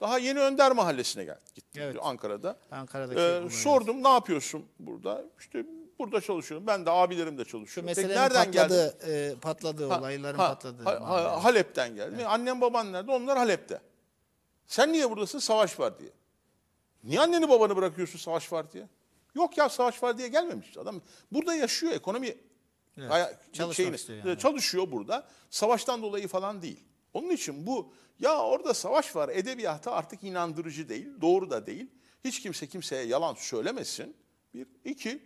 Daha yeni Önder Mahallesi'ne geldi. Gittim evet. Ankara'da. Ankara'daki ee, sordum ne yapıyorsun burada? İşte burada çalışıyorum. Ben de abilerim de çalışıyorum. Şu meselenin nereden patladı, geldi? E, patladı, ha, olayların ha, patladı. Ha, ha, Halep'ten geldi. Evet. Annem baban nerede? Onlar Halep'te. Sen niye buradasın? Savaş var diye. Niye anneni babanı bırakıyorsun savaş var diye? Yok ya savaş var diye gelmemiş adam. Burada yaşıyor ekonomi. Evet, şeyini, yani. Çalışıyor burada. Savaştan dolayı falan değil. Onun için bu ya orada savaş var edebiyata artık inandırıcı değil, doğru da değil. Hiç kimse kimseye yalan söylemesin. Bir, iki,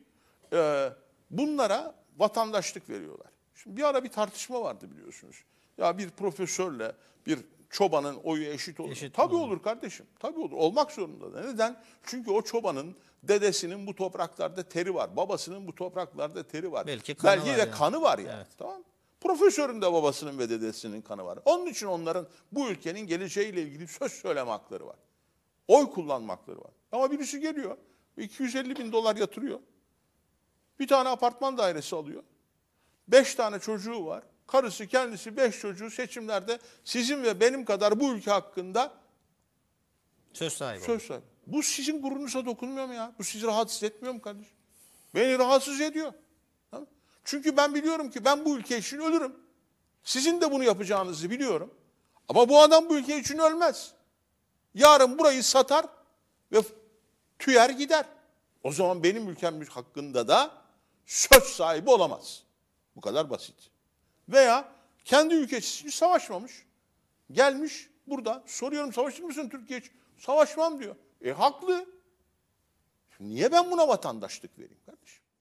e, bunlara vatandaşlık veriyorlar. Şimdi bir ara bir tartışma vardı biliyorsunuz. Ya bir profesörle bir çobanın oyu eşit olur. Eşit tabii olur. kardeşim. Tabii olur. Olmak zorunda da. Neden? Çünkü o çobanın dedesinin bu topraklarda teri var. Babasının bu topraklarda teri var. Belki, kanı Belki var de yani. kanı var yani. Evet. Tamam Profesörün de babasının ve dedesinin kanı var. Onun için onların bu ülkenin geleceğiyle ilgili söz söyleme hakları var. Oy kullanma var. Ama birisi geliyor, 250 bin dolar yatırıyor. Bir tane apartman dairesi alıyor. Beş tane çocuğu var. Karısı kendisi beş çocuğu seçimlerde sizin ve benim kadar bu ülke hakkında söz sahibi. Söz sahibi. Bu sizin gururunuza dokunmuyor mu ya? Bu sizi rahatsız etmiyor mu kardeşim? Beni rahatsız ediyor. Çünkü ben biliyorum ki ben bu ülke için ölürüm. Sizin de bunu yapacağınızı biliyorum. Ama bu adam bu ülke için ölmez. Yarın burayı satar ve tüyer gider. O zaman benim ülkem hakkında da söz sahibi olamaz. Bu kadar basit. Veya kendi ülkesi için savaşmamış. Gelmiş burada soruyorum savaşır mısın Türkiye için? Savaşmam diyor. E haklı. Niye ben buna vatandaşlık vereyim kardeşim?